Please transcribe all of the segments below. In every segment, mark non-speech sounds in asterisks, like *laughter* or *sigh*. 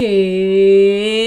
Okay.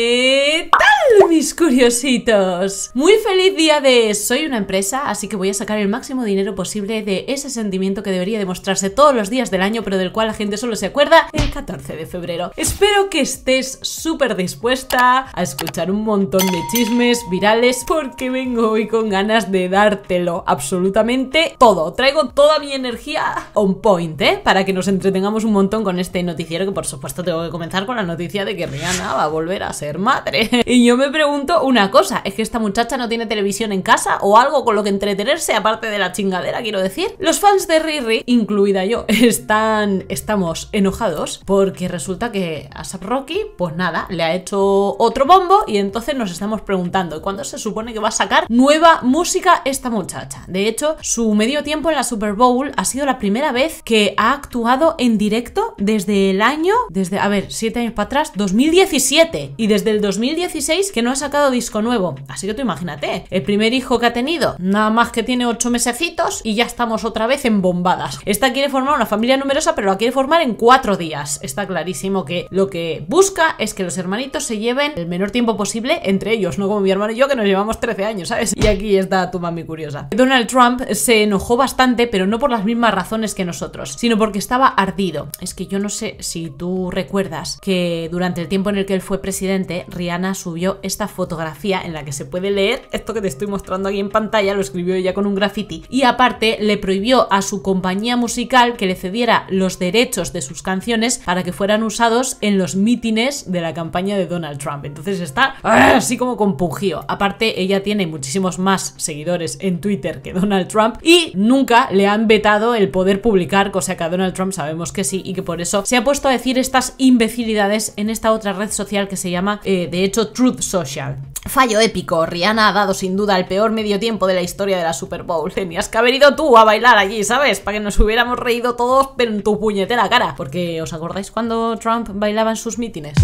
*laughs* curiositos. Muy feliz día de soy una empresa, así que voy a sacar el máximo dinero posible de ese sentimiento que debería demostrarse todos los días del año, pero del cual la gente solo se acuerda el 14 de febrero. Espero que estés súper dispuesta a escuchar un montón de chismes virales porque vengo hoy con ganas de dártelo absolutamente todo. Traigo toda mi energía on point, ¿eh? Para que nos entretengamos un montón con este noticiero que por supuesto tengo que comenzar con la noticia de que Rihanna va a volver a ser madre. *laughs* Y yo me pregunto una cosa, es que esta muchacha no tiene televisión en casa o algo con lo que entretenerse aparte de la chingadera, quiero decir. Los fans de Riri, incluida yo, *laughs* están estamos enojados porque resulta que a Sap Rocky, pues nada, le ha hecho otro bombo y entonces nos estamos preguntando cuándo se supone que va a sacar nueva música esta muchacha. De hecho, su medio tiempo en la Super Bowl ha sido la primera vez que ha actuado en directo desde el año, desde, a ver, 7 años para atrás, 2017 y desde el 2016 que no ha sacado disco nuevo. Así que tú imagínate, el primer hijo que ha tenido, nada más que tiene ocho mesecitos y ya estamos otra vez en bombadas Esta quiere formar una familia numerosa, pero la quiere formar en cuatro días. Está clarísimo que lo que busca es que los hermanitos se lleven el menor tiempo posible entre ellos, no como mi hermano y yo que nos llevamos 13 años, ¿sabes? Y aquí está tu mami curiosa. Donald Trump se enojó bastante, pero no por las mismas razones que nosotros, sino porque estaba ardido. Es que yo no sé si tú recuerdas que durante el tiempo en el que él fue presidente, Rihanna subió esta foto fotografía en la que se puede leer esto que te estoy mostrando aquí en pantalla, lo escribió ella con un graffiti. Y aparte le prohibió a su compañía musical que le cediera los derechos de sus canciones para que fueran usados en los mítines de la campaña de Donald Trump. Entonces está ¡ah! así como compungido. Aparte, ella tiene muchísimos más seguidores en Twitter que Donald Trump y nunca le han vetado el poder publicar, cosa que a Donald Trump sabemos que sí y que por eso se ha puesto a decir estas imbecilidades en esta otra red social que se llama, eh, de hecho, Truth Social. Fallo épico. Rihanna ha dado sin duda el peor medio tiempo de la historia de la Super Bowl. Tenías que haber ido tú a bailar allí, ¿sabes? Para que nos hubiéramos reído todos en tu puñetera cara. Porque, ¿os acordáis cuando Trump bailaba en sus mítines?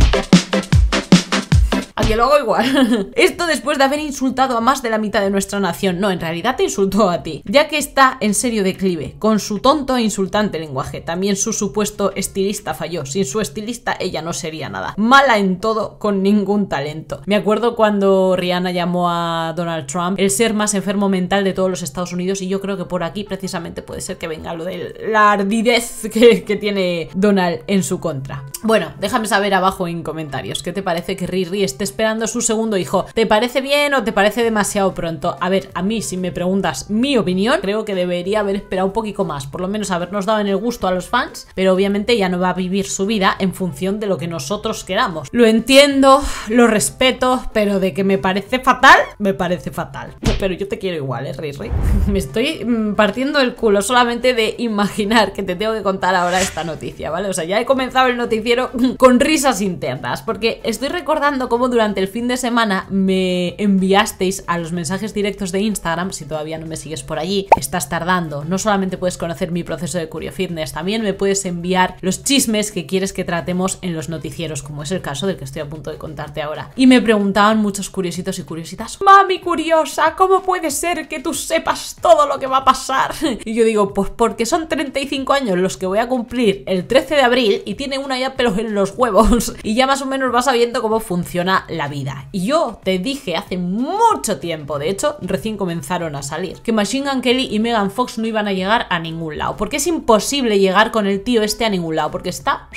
a que lo hago igual. *laughs* Esto después de haber insultado a más de la mitad de nuestra nación. No, en realidad te insultó a ti. Ya que está en serio declive, con su tonto e insultante lenguaje. También su supuesto estilista falló. Sin su estilista ella no sería nada. Mala en todo, con ningún talento. Me acuerdo cuando Rihanna llamó a Donald Trump el ser más enfermo mental de todos los Estados Unidos y yo creo que por aquí precisamente puede ser que venga lo de la ardidez que, que tiene Donald en su contra. Bueno, déjame saber abajo en comentarios qué te parece que Riri esté esperando su segundo hijo. ¿Te parece bien o te parece demasiado pronto? A ver, a mí si me preguntas mi opinión, creo que debería haber esperado un poquito más, por lo menos habernos dado en el gusto a los fans, pero obviamente ya no va a vivir su vida en función de lo que nosotros queramos. Lo entiendo, lo respeto, pero de que me parece fatal, me parece fatal. Pero yo te quiero igual, ¿eh, Riri? *laughs* Me estoy mm, partiendo el culo solamente de imaginar que te tengo que contar ahora esta noticia, ¿vale? O sea, ya he comenzado el noticiero *laughs* con risas internas, porque estoy recordando cómo durante el fin de semana me enviasteis a los mensajes directos de Instagram, si todavía no me sigues por allí, estás tardando. No solamente puedes conocer mi proceso de Curio Fitness, también me puedes enviar los chismes que quieres que tratemos en los noticieros, como es el caso del que estoy a punto de contarte ahora. Y me preguntaban muchos curiositos y curiositas, mami curiosa, ¿cómo puede ser que tú sepas todo lo que va a pasar? *laughs* Y yo digo, pues porque son 35 años los que voy a cumplir el 13 de abril y tiene una ya pelos en los huevos *laughs* y ya más o menos vas sabiendo cómo funciona la vida. Y yo te dije hace mucho tiempo, de hecho, recién comenzaron a salir, que Machine Gun Kelly y Megan Fox no iban a llegar a ningún lado. Porque es imposible llegar con el tío este a ningún lado, porque está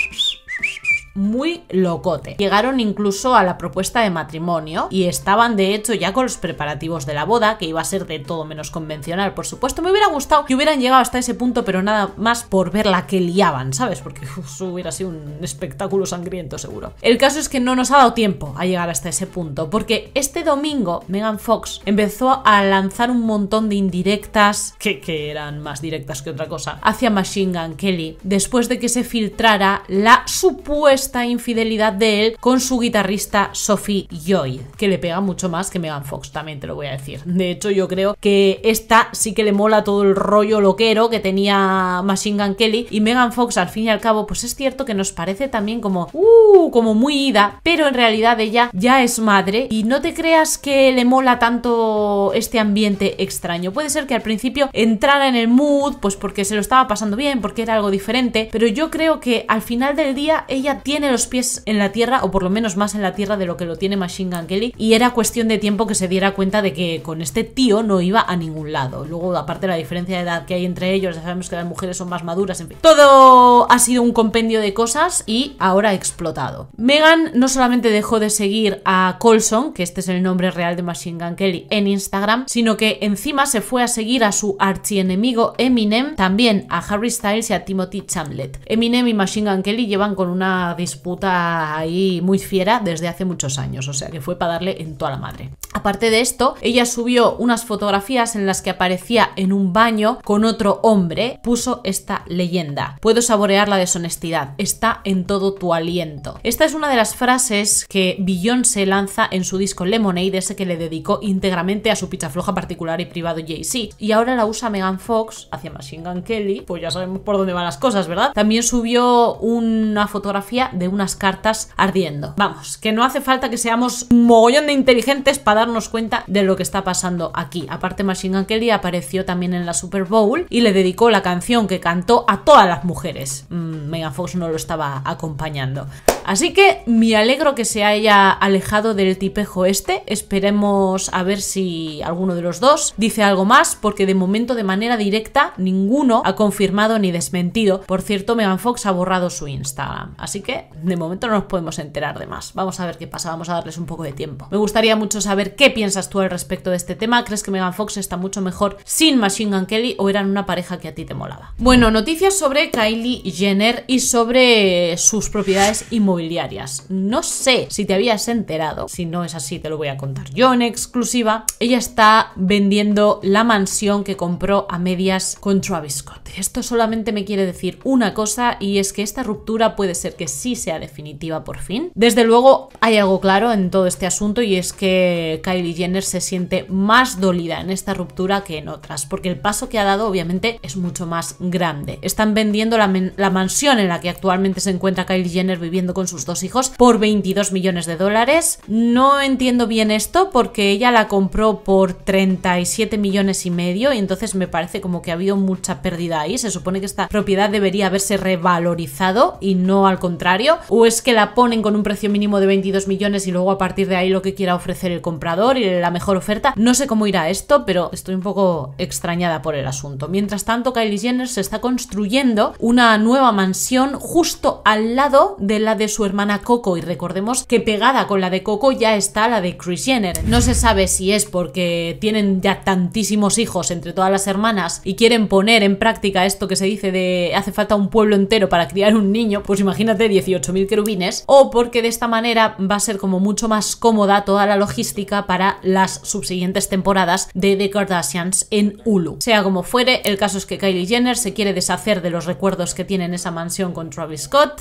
muy locote. Llegaron incluso a la propuesta de matrimonio y estaban de hecho ya con los preparativos de la boda, que iba a ser de todo menos convencional, por supuesto. Me hubiera gustado que hubieran llegado hasta ese punto, pero nada más por ver la que liaban, ¿sabes? Porque eso hubiera sido un espectáculo sangriento seguro. El caso es que no nos ha dado tiempo a llegar hasta ese punto, porque este domingo Megan Fox empezó a lanzar un montón de indirectas, que, que eran más directas que otra cosa, hacia Machine Gun Kelly, después de que se filtrara la supuesta esta infidelidad de él con su guitarrista Sophie Joy, que le pega mucho más que Megan Fox, también te lo voy a decir. De hecho, yo creo que esta sí que le mola todo el rollo loquero que tenía Machine Gun Kelly y Megan Fox, al fin y al cabo, pues es cierto que nos parece también como, uh, como muy ida, pero en realidad ella ya es madre y no te creas que le mola tanto este ambiente extraño. Puede ser que al principio entrara en el mood, pues porque se lo estaba pasando bien, porque era algo diferente, pero yo creo que al final del día ella tiene tiene los pies en la tierra, o por lo menos más en la tierra de lo que lo tiene Machine Gun Kelly, y era cuestión de tiempo que se diera cuenta de que con este tío no iba a ningún lado. Luego, aparte de la diferencia de edad que hay entre ellos, ya sabemos que las mujeres son más maduras, en fin. Todo ha sido un compendio de cosas y ahora ha explotado. Megan no solamente dejó de seguir a Colson, que este es el nombre real de Machine Gun Kelly, en Instagram, sino que encima se fue a seguir a su archienemigo Eminem, también a Harry Styles y a Timothy Chamlet. Eminem y Machine Gun Kelly llevan con una disputa ahí muy fiera desde hace muchos años, o sea que fue para darle en toda la madre. Aparte de esto, ella subió unas fotografías en las que aparecía en un baño con otro hombre, puso esta leyenda, puedo saborear la deshonestidad, está en todo tu aliento. Esta es una de las frases que se lanza en su disco Lemonade, ese que le dedicó íntegramente a su pichafloja particular y privado Jay-Z, y ahora la usa Megan Fox hacia Machine Gun Kelly, pues ya sabemos por dónde van las cosas, ¿verdad? También subió una fotografía de unas cartas ardiendo. Vamos, que no hace falta que seamos un mogollón de inteligentes para darnos cuenta de lo que está pasando aquí. Aparte, Machine Gun Kelly apareció también en la Super Bowl y le dedicó la canción que cantó a todas las mujeres. Mm, Mega Fox no lo estaba acompañando. Así que me alegro que se haya alejado del tipejo este. Esperemos a ver si alguno de los dos dice algo más, porque de momento de manera directa ninguno ha confirmado ni desmentido. Por cierto, Megan Fox ha borrado su Instagram. Así que de momento no nos podemos enterar de más. Vamos a ver qué pasa, vamos a darles un poco de tiempo. Me gustaría mucho saber qué piensas tú al respecto de este tema. ¿Crees que Megan Fox está mucho mejor sin Machine Gun Kelly o eran una pareja que a ti te molaba? Bueno, noticias sobre Kylie Jenner y sobre sus propiedades inmobiliarias no sé si te habías enterado, si no es así te lo voy a contar yo en exclusiva. Ella está vendiendo la mansión que compró a medias con Travis Scott. Esto solamente me quiere decir una cosa y es que esta ruptura puede ser que sí sea definitiva por fin. Desde luego hay algo claro en todo este asunto y es que Kylie Jenner se siente más dolida en esta ruptura que en otras, porque el paso que ha dado obviamente es mucho más grande. Están vendiendo la, la mansión en la que actualmente se encuentra Kylie Jenner viviendo con con sus dos hijos por 22 millones de dólares. No entiendo bien esto porque ella la compró por 37 millones y medio y entonces me parece como que ha habido mucha pérdida ahí. Se supone que esta propiedad debería haberse revalorizado y no al contrario. O es que la ponen con un precio mínimo de 22 millones y luego a partir de ahí lo que quiera ofrecer el comprador y la mejor oferta. No sé cómo irá esto, pero estoy un poco extrañada por el asunto. Mientras tanto, Kylie Jenner se está construyendo una nueva mansión justo al lado de la de su hermana Coco y recordemos que pegada con la de Coco ya está la de Chris Jenner. No se sabe si es porque tienen ya tantísimos hijos entre todas las hermanas y quieren poner en práctica esto que se dice de hace falta un pueblo entero para criar un niño, pues imagínate 18.000 querubines, o porque de esta manera va a ser como mucho más cómoda toda la logística para las subsiguientes temporadas de The Kardashians en Hulu. Sea como fuere, el caso es que Kylie Jenner se quiere deshacer de los recuerdos que tiene en esa mansión con Travis Scott.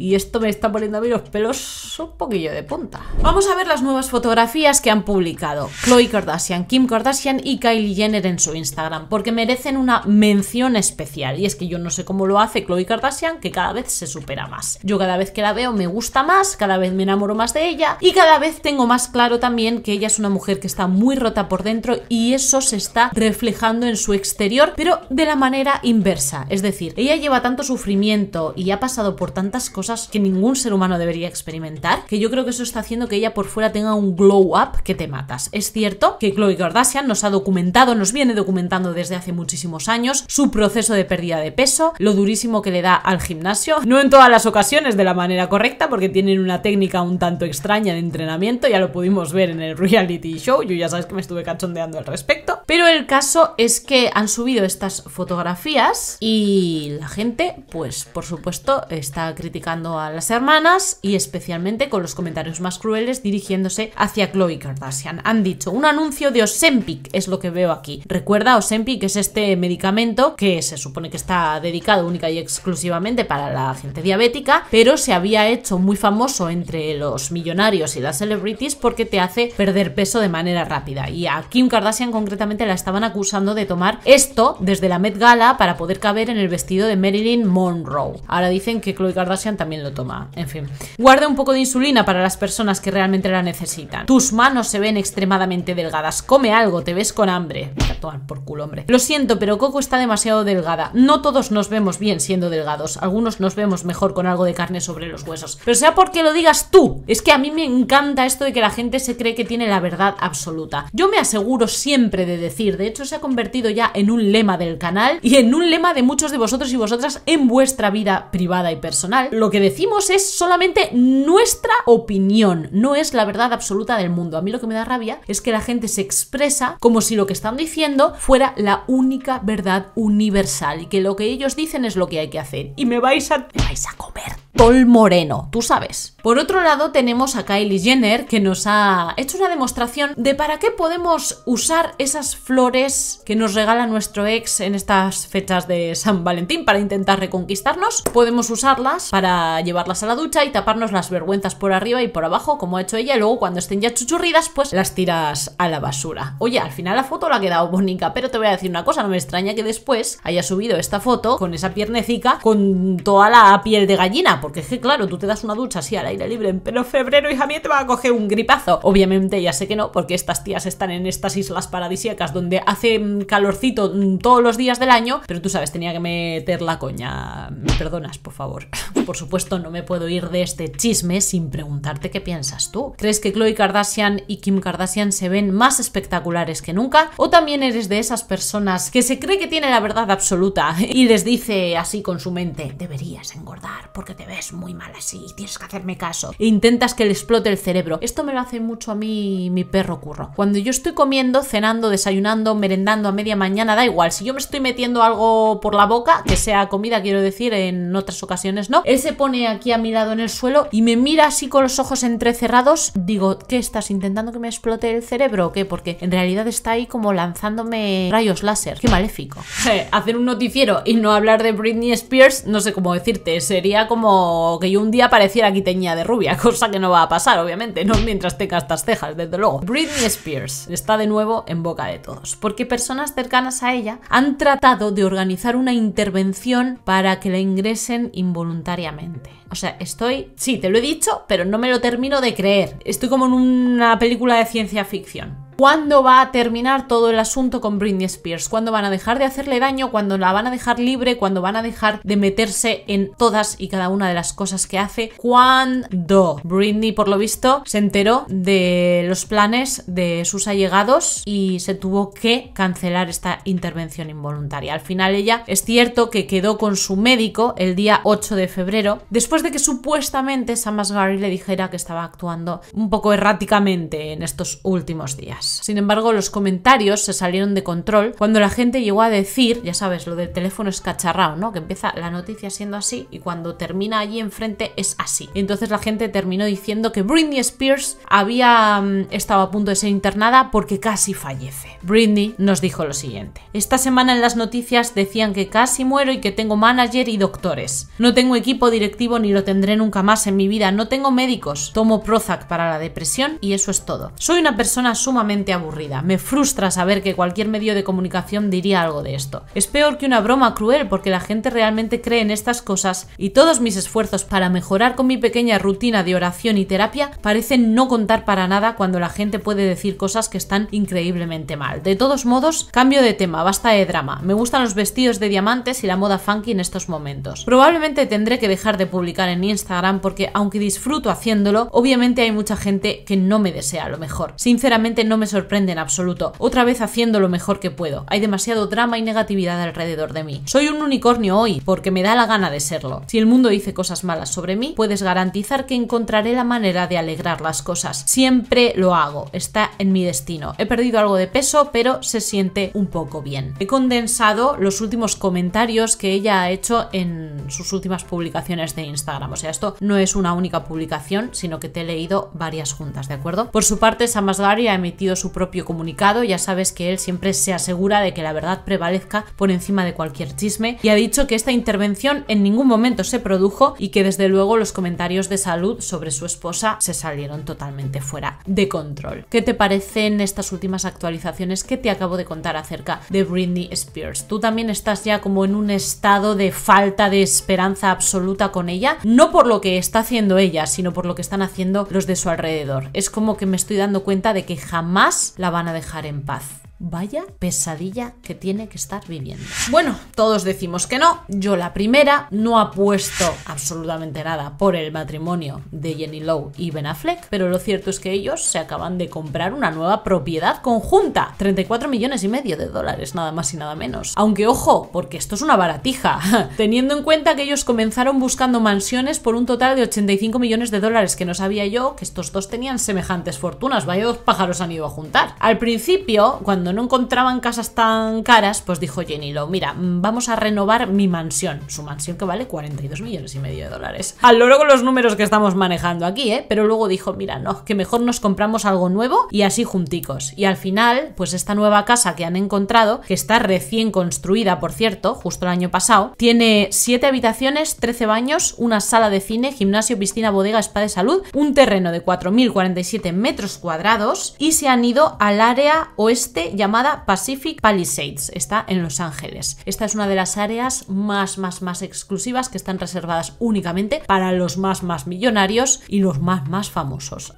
Y esto me está poniendo a mí los pelos un poquillo de punta. Vamos a ver las nuevas fotografías que han publicado Chloe Kardashian, Kim Kardashian y Kylie Jenner en su Instagram, porque merecen una mención especial. Y es que yo no sé cómo lo hace Chloe Kardashian, que cada vez se supera más. Yo cada vez que la veo me gusta más, cada vez me enamoro más de ella y cada vez tengo más claro también que ella es una mujer que está muy rota por dentro y eso se está reflejando en su exterior, pero de la manera inversa. Es decir, ella lleva tanto sufrimiento y ha pasado por tantas cosas que ningún ser humano debería experimentar, que yo creo que eso está haciendo que ella por fuera tenga un glow up que te matas. Es cierto que Chloe Kardashian nos ha documentado, nos viene documentando desde hace muchísimos años su proceso de pérdida de peso, lo durísimo que le da al gimnasio, no en todas las ocasiones de la manera correcta porque tienen una técnica un tanto extraña de entrenamiento, ya lo pudimos ver en el reality show, yo ya sabes que me estuve cachondeando al respecto, pero el caso es que han subido estas fotografías y la gente pues por supuesto está criticando a las hermanas y especialmente con los comentarios más crueles dirigiéndose hacia Chloe Kardashian. Han dicho, un anuncio de Ozempic es lo que veo aquí. Recuerda, Ozempic es este medicamento que se supone que está dedicado única y exclusivamente para la gente diabética, pero se había hecho muy famoso entre los millonarios y las celebrities porque te hace perder peso de manera rápida. Y a Kim Kardashian concretamente la estaban acusando de tomar esto desde la Met Gala para poder caber en el vestido de Marilyn Monroe. Ahora dicen que Chloe Kardashian también lo toma. En fin, guarda un poco de insulina para las personas que realmente la necesitan. Tus manos se ven extremadamente delgadas. Come algo, te ves con hambre. tomar por culo, hombre. Lo siento, pero Coco está demasiado delgada. No todos nos vemos bien siendo delgados. Algunos nos vemos mejor con algo de carne sobre los huesos. Pero sea porque lo digas tú. Es que a mí me encanta esto de que la gente se cree que tiene la verdad absoluta. Yo me aseguro siempre de decir, de hecho se ha convertido ya en un lema del canal y en un lema de muchos de vosotros y vosotras en vuestra vida privada y personal lo que decimos es solamente nuestra opinión, no es la verdad absoluta del mundo. A mí lo que me da rabia es que la gente se expresa como si lo que están diciendo fuera la única verdad universal y que lo que ellos dicen es lo que hay que hacer. Y me vais a... vais a comer Tol Moreno, tú sabes. Por otro lado, tenemos a Kylie Jenner que nos ha hecho una demostración de para qué podemos usar esas flores que nos regala nuestro ex en estas fechas de San Valentín para intentar reconquistarnos. Podemos usarlas para llevarlas a la ducha y taparnos las vergüenzas por arriba y por abajo, como ha hecho ella, y luego cuando estén ya chuchurridas, pues las tiras a la basura. Oye, al final la foto la ha quedado bonita, pero te voy a decir una cosa, no me extraña que después haya subido esta foto con esa piernecica con toda la piel de gallina, porque claro, tú te das una ducha así al aire libre en febrero, y Jamie te va a coger un gripazo. Obviamente, ya sé que no, porque estas tías están en estas islas paradisíacas donde hace mm, calorcito mm, todos los días del año, pero tú sabes, tenía que meter la coña. ¿Me perdonas, por favor? *laughs* Por supuesto, no me puedo ir de este chisme sin preguntarte qué piensas tú. ¿Crees que Chloe Kardashian y Kim Kardashian se ven más espectaculares que nunca? ¿O también eres de esas personas que se cree que tiene la verdad absoluta *laughs* y les dice así con su mente, deberías engordar porque te ves es muy mal así, tienes que hacerme caso. E intentas que le explote el cerebro. Esto me lo hace mucho a mí mi perro curro. Cuando yo estoy comiendo, cenando, desayunando, merendando a media mañana, da igual. Si yo me estoy metiendo algo por la boca, que sea comida, quiero decir, en otras ocasiones no, él se pone aquí a mi lado en el suelo y me mira así con los ojos entrecerrados. Digo, ¿qué estás intentando que me explote el cerebro o qué? Porque en realidad está ahí como lanzándome rayos láser. Qué maléfico. *laughs* Hacer un noticiero y no hablar de Britney Spears, no sé cómo decirte, sería como que yo un día pareciera teñida de rubia, *laughs* cosa que no va a pasar, obviamente, no mientras te estas cejas, desde luego. Britney Spears está de nuevo en boca de todos, porque personas cercanas a ella han tratado de organizar una intervención para que la ingresen involuntariamente. O sea, estoy... Sí, te lo he dicho, pero no me lo termino de creer. Estoy como en una película de ciencia ficción. ¿Cuándo va a terminar todo el asunto con Britney Spears? ¿Cuándo van a dejar de hacerle daño? ¿Cuándo la van a dejar libre? ¿Cuándo van a dejar de meterse en todas y cada una de las cosas que hace? ¿Cuándo? Britney, por lo visto, se enteró de los planes de sus allegados y se tuvo que cancelar esta intervención involuntaria. Al final ella es cierto que quedó con su médico el día 8 de febrero, después de que supuestamente Samas Gary le dijera que estaba actuando un poco erráticamente en estos últimos días. Sin embargo, los comentarios se salieron de control cuando la gente llegó a decir, ya sabes, lo del teléfono es cacharrao, ¿no? Que empieza la noticia siendo así y cuando termina allí enfrente es así. Entonces la gente terminó diciendo que Britney Spears había mm, estado a punto de ser internada porque casi fallece. Britney nos dijo lo siguiente. Esta semana en las noticias decían que casi muero y que tengo manager y doctores. No tengo equipo directivo ni lo tendré nunca más en mi vida. No tengo médicos. Tomo Prozac para la depresión y eso es todo. Soy una persona sumamente aburrida. Me frustra saber que cualquier medio de comunicación diría algo de esto. Es peor que una broma cruel porque la gente realmente cree en estas cosas y todos mis esfuerzos para mejorar con mi pequeña rutina de oración y terapia parecen no contar para nada cuando la gente puede decir cosas que están increíblemente mal. De todos modos, cambio de tema, basta de drama. Me gustan los vestidos de diamantes y la moda funky en estos momentos. Probablemente tendré que dejar de publicar en Instagram porque aunque disfruto haciéndolo, obviamente hay mucha gente que no me desea lo mejor. Sinceramente no me sorprende en absoluto, otra vez haciendo lo mejor que puedo. Hay demasiado drama y negatividad alrededor de mí. Soy un unicornio hoy porque me da la gana de serlo. Si el mundo dice cosas malas sobre mí, puedes garantizar que encontraré la manera de alegrar las cosas. Siempre lo hago, está en mi destino. He perdido algo de peso, pero se siente un poco bien. He condensado los últimos comentarios que ella ha hecho en sus últimas publicaciones de Instagram. O sea, esto no es una única publicación, sino que te he leído varias juntas, ¿de acuerdo? Por su parte, Gary ha emitido su propio comunicado, ya sabes que él siempre se asegura de que la verdad prevalezca por encima de cualquier chisme, y ha dicho que esta intervención en ningún momento se produjo y que desde luego los comentarios de salud sobre su esposa se salieron totalmente fuera de control. ¿Qué te parecen estas últimas actualizaciones que te acabo de contar acerca de Britney Spears? ¿Tú también estás ya como en un estado de falta de esperanza absoluta con ella? No por lo que está haciendo ella, sino por lo que están haciendo los de su alrededor. Es como que me estoy dando cuenta de que jamás la van a dejar en paz. Vaya pesadilla que tiene que estar viviendo. Bueno, todos decimos que no. Yo la primera no apuesto absolutamente nada por el matrimonio de Jenny Lowe y Ben Affleck, pero lo cierto es que ellos se acaban de comprar una nueva propiedad conjunta. 34 millones y medio de dólares, nada más y nada menos. Aunque ojo, porque esto es una baratija. *laughs* Teniendo en cuenta que ellos comenzaron buscando mansiones por un total de 85 millones de dólares, que no sabía yo que estos dos tenían semejantes fortunas. Vaya dos pájaros han ido a juntar. Al principio, cuando no encontraban casas tan caras, pues dijo Jenny Lo, mira, mm, vamos a renovar mi mansión, su mansión que vale 42 millones y medio de dólares. Al loro con los números que estamos manejando aquí, ¿eh? Pero luego dijo, mira, no, que mejor nos compramos algo nuevo y así junticos. Y al final, pues esta nueva casa que han encontrado, que está recién construida, por cierto, justo el año pasado, tiene 7 habitaciones, 13 baños, una sala de cine, gimnasio, piscina, bodega, spa de salud, un terreno de 4.047 metros cuadrados y se han ido al área oeste llamada Pacific Palisades. Está en Los Ángeles. Esta es una de las áreas más, más, más exclusivas que están reservadas únicamente para los más, más millonarios y los más, más famosos.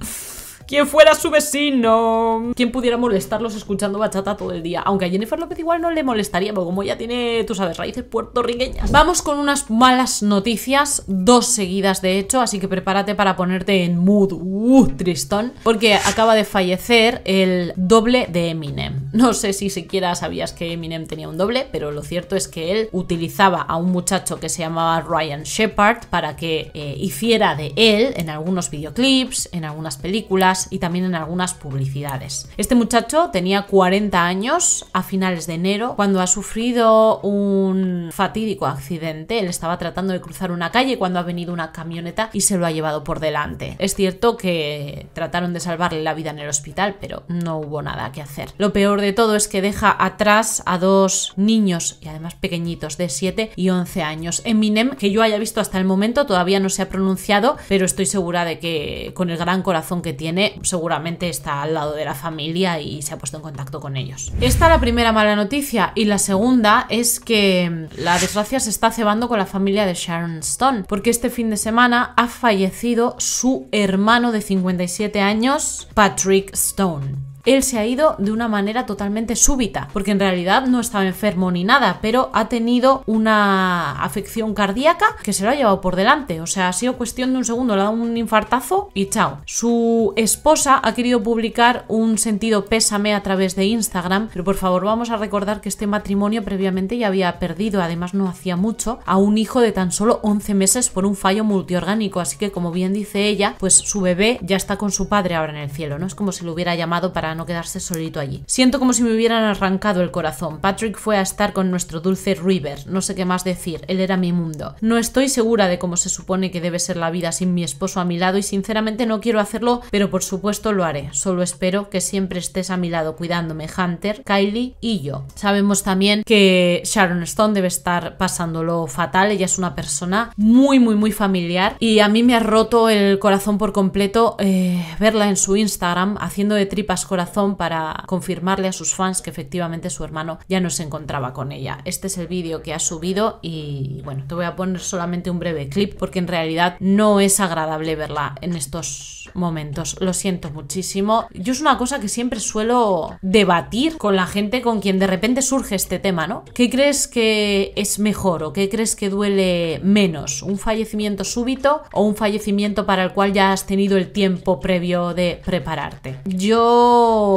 ¿Quién fuera su vecino? ¿Quién pudiera molestarlos escuchando bachata todo el día? Aunque a Jennifer López igual no le molestaría, porque como ya tiene, tú sabes, raíces puertorriqueñas. Vamos con unas malas noticias, dos seguidas de hecho, así que prepárate para ponerte en mood, uh, tristón, porque acaba de fallecer el doble de Eminem. No sé si siquiera sabías que Eminem tenía un doble, pero lo cierto es que él utilizaba a un muchacho que se llamaba Ryan Shepard para que eh, hiciera de él en algunos videoclips, en algunas películas, y también en algunas publicidades. Este muchacho tenía 40 años a finales de enero cuando ha sufrido un fatídico accidente. Él estaba tratando de cruzar una calle cuando ha venido una camioneta y se lo ha llevado por delante. Es cierto que trataron de salvarle la vida en el hospital, pero no hubo nada que hacer. Lo peor de todo es que deja atrás a dos niños y además pequeñitos de 7 y 11 años. Eminem, que yo haya visto hasta el momento, todavía no se ha pronunciado, pero estoy segura de que con el gran corazón que tiene seguramente está al lado de la familia y se ha puesto en contacto con ellos. Esta es la primera mala noticia y la segunda es que mm, la desgracia se está cebando con la familia de Sharon Stone, porque este fin de semana ha fallecido su hermano de 57 años, Patrick Stone. Él se ha ido de una manera totalmente súbita, porque en realidad no estaba enfermo ni nada, pero ha tenido una afección cardíaca que se lo ha llevado por delante. O sea, ha sido cuestión de un segundo, le ha dado un infartazo y chao. Su esposa ha querido publicar un sentido pésame a través de Instagram, pero por favor vamos a recordar que este matrimonio previamente ya había perdido, además no hacía mucho, a un hijo de tan solo 11 meses por un fallo multiorgánico. Así que como bien dice ella, pues su bebé ya está con su padre ahora en el cielo, ¿no? Es como si lo hubiera llamado para no quedarse solito allí. Siento como si me hubieran arrancado el corazón. Patrick fue a estar con nuestro dulce River, no sé qué más decir, él era mi mundo. No estoy segura de cómo se supone que debe ser la vida sin mi esposo a mi lado y sinceramente no quiero hacerlo, pero por supuesto lo haré. Solo espero que siempre estés a mi lado cuidándome Hunter, Kylie y yo. Sabemos también que Sharon Stone debe estar pasándolo fatal, ella es una persona muy muy muy familiar y a mí me ha roto el corazón por completo eh, verla en su Instagram haciendo de tripas corazón razón para confirmarle a sus fans que efectivamente su hermano ya no se encontraba con ella. Este es el vídeo que ha subido y bueno, te voy a poner solamente un breve clip porque en realidad no es agradable verla en estos momentos. Lo siento muchísimo. Yo es una cosa que siempre suelo debatir con la gente con quien de repente surge este tema, ¿no? ¿Qué crees que es mejor o qué crees que duele menos? ¿Un fallecimiento súbito o un fallecimiento para el cual ya has tenido el tiempo previo de prepararte? Yo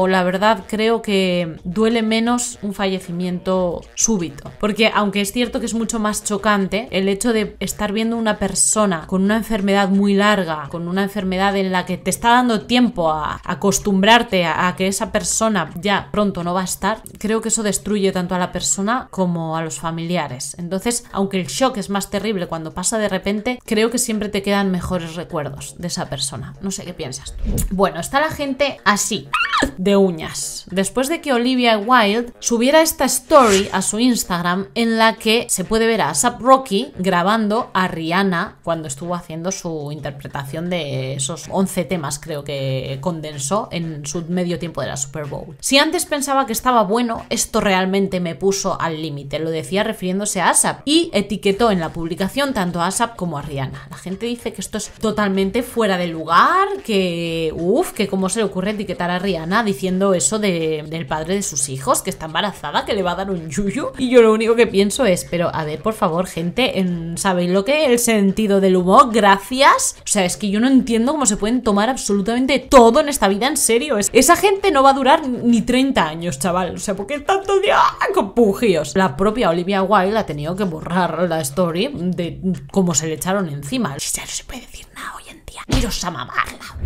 la verdad creo que duele menos un fallecimiento súbito, porque aunque es cierto que es mucho más chocante el hecho de estar viendo una persona con una enfermedad muy larga, con una enfermedad en la que te está dando tiempo a acostumbrarte a, a que esa persona ya pronto no va a estar, creo que eso destruye tanto a la persona como a los familiares. Entonces, aunque el shock es más terrible cuando pasa de repente, creo que siempre te quedan mejores recuerdos de esa persona. No sé qué piensas tú. Bueno, está la gente así de uñas. Después de que Olivia Wilde subiera esta story a su Instagram en la que se puede ver a ASAP Rocky grabando a Rihanna cuando estuvo haciendo su interpretación de esos 11 temas creo que condensó en su medio tiempo de la Super Bowl. Si antes pensaba que estaba bueno, esto realmente me puso al límite, lo decía refiriéndose a ASAP y etiquetó en la publicación tanto a ASAP como a Rihanna. La gente dice que esto es totalmente fuera de lugar, que uff, que cómo se le ocurre etiquetar a Rihanna diciendo eso del padre de sus hijos, que está embarazada, que le va a dar un yuyu. Y yo lo único que pienso es, pero a ver, por favor, gente, ¿sabéis lo que? El sentido del humor, gracias. O sea, es que yo no entiendo cómo se pueden tomar absolutamente todo en esta vida en serio. esa gente no va a durar ni 30 años, chaval. O sea, porque tanto día ¡Ah, con pujios. La propia Olivia Wilde ha tenido que borrar la story de cómo se le echaron encima. no se puede decir nada, y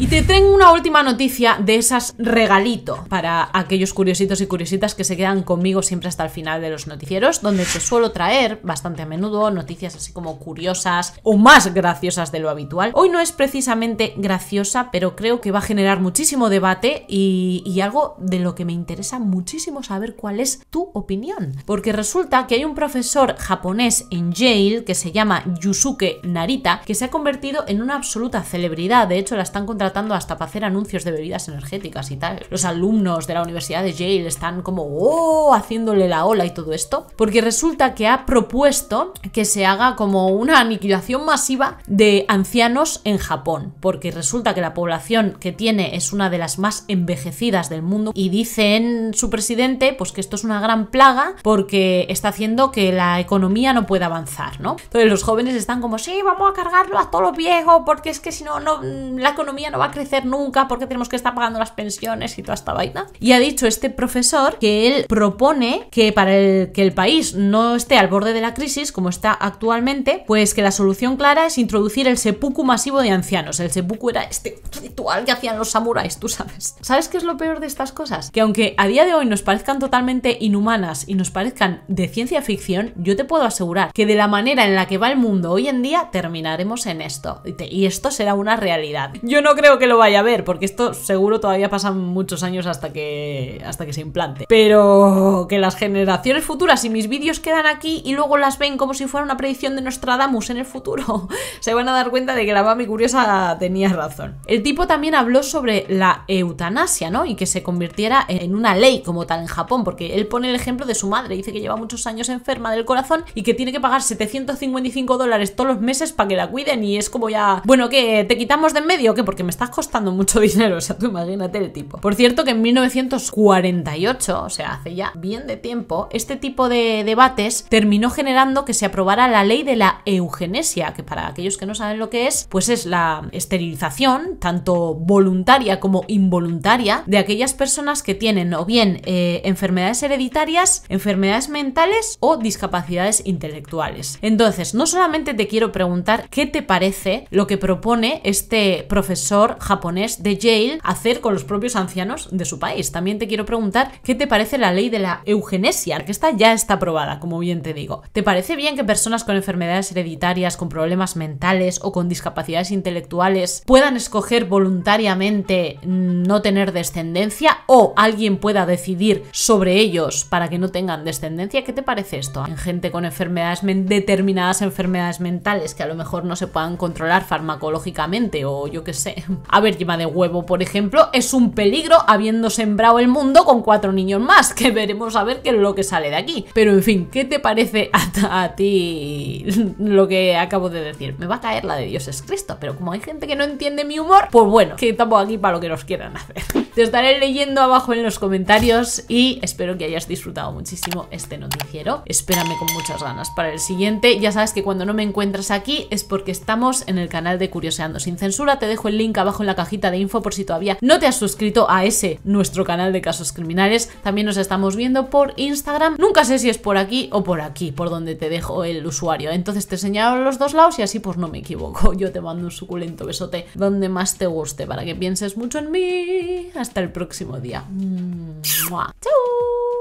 Y te tengo una última noticia de esas regalito para aquellos curiositos y curiositas que se quedan conmigo siempre hasta el final de los noticieros, donde te suelo traer bastante a menudo noticias así como curiosas o más graciosas de lo habitual. Hoy no es precisamente graciosa, pero creo que va a generar muchísimo debate y, y algo de lo que me interesa muchísimo saber cuál es tu opinión. Porque resulta que hay un profesor japonés en Yale que se llama Yusuke Narita que se ha convertido en una absoluta celebridad de hecho la están contratando hasta para hacer anuncios de bebidas energéticas y tal. Los alumnos de la Universidad de Yale están como, oh, haciéndole la ola y todo esto, porque resulta que ha propuesto que se haga como una aniquilación masiva de ancianos en Japón, porque resulta que la población que tiene es una de las más envejecidas del mundo y dicen su presidente pues que esto es una gran plaga porque está haciendo que la economía no pueda avanzar, ¿no? Entonces los jóvenes están como, sí, vamos a cargarlo a todos los viejos porque es que si no Mm, la economía no va a crecer nunca porque tenemos que estar pagando las pensiones y toda esta vaina. Y ha dicho este profesor que él propone que para que el país no esté al borde de la crisis como está actualmente, pues que la solución clara es introducir el seppuku masivo de ancianos. El seppuku era este ritual que hacían los samuráis, tú sabes. ¿Sabes qué es lo peor de estas cosas? Que aunque a día de hoy nos parezcan totalmente inhumanas y nos parezcan de ciencia ficción, yo te puedo asegurar que de la manera en la que va el mundo hoy en día terminaremos en esto. Y, esto será una realidad. Yo no creo que lo vaya a ver, porque esto seguro todavía pasan muchos años hasta que, hasta que se implante. Pero que las generaciones futuras y mis vídeos quedan aquí y luego las ven como si fuera una predicción de Nostradamus en el futuro, *laughs* se van a dar cuenta de que la mami curiosa tenía razón. El tipo también habló sobre la eutanasia, ¿no? Y que se convirtiera en una ley como tal en Japón, porque él pone el ejemplo de su madre, dice que lleva muchos años enferma del corazón y que tiene que pagar 755 dólares todos los meses para que la cuiden y es como ya, bueno, que te quitamos de en medio, ¿qué? Porque me estás costando mucho *laughs* dinero, o sea, tú imagínate el tipo. Por cierto que en 1948, o sea, hace ya bien de tiempo, este tipo de debates terminó generando que se aprobara la ley de la eugenesia, que para aquellos que no saben lo que es, pues es la esterilización, tanto voluntaria como involuntaria, de aquellas personas que tienen o bien eh, enfermedades hereditarias, enfermedades mentales o discapacidades intelectuales. Entonces, no solamente te quiero preguntar qué te parece lo que propone este profesor japonés de Yale hacer con los propios ancianos de su país. También te quiero preguntar qué te parece la ley de la eugenesia, que esta ya está aprobada, como bien te digo. ¿Te parece bien que personas con enfermedades hereditarias, con problemas mentales o con discapacidades intelectuales puedan escoger voluntariamente no tener descendencia o alguien pueda decidir sobre ellos para que no tengan descendencia? ¿Qué te parece esto? En gente con enfermedades determinadas enfermedades mentales que a lo mejor no se puedan controlar farmacológicamente o yo qué sé. *laughs* A ver, lleva de huevo, por ejemplo, es un peligro habiendo sembrado el mundo con cuatro niños más, *laughs* que veremos a ver qué es lo que sale de aquí. Pero en fin, ¿qué te parece a, ti *laughs* lo que acabo de decir? Me va a caer la de Dios es Cristo, pero como hay gente que no entiende mi humor, pues bueno, que estamos aquí para lo que nos quieran hacer. Te estaré leyendo abajo en los comentarios y espero que hayas disfrutado muchísimo este noticiero. Espérame con muchas ganas para el siguiente. Ya sabes que cuando no me encuentras aquí es porque estamos en el canal de Curioseando sin Censura. Te dejo el link abajo en la cajita de info por si todavía no te has suscrito a ese nuestro canal de casos criminales. También nos estamos viendo por Instagram. Nunca sé si es por aquí o por aquí, por donde te dejo el usuario. Entonces te señalo los dos lados y así pues no me equivoco. *laughs* Yo te mando un suculento besote donde más te guste para que pienses mucho en mí. Hasta el próximo día. ¡Mua! ¡Chao!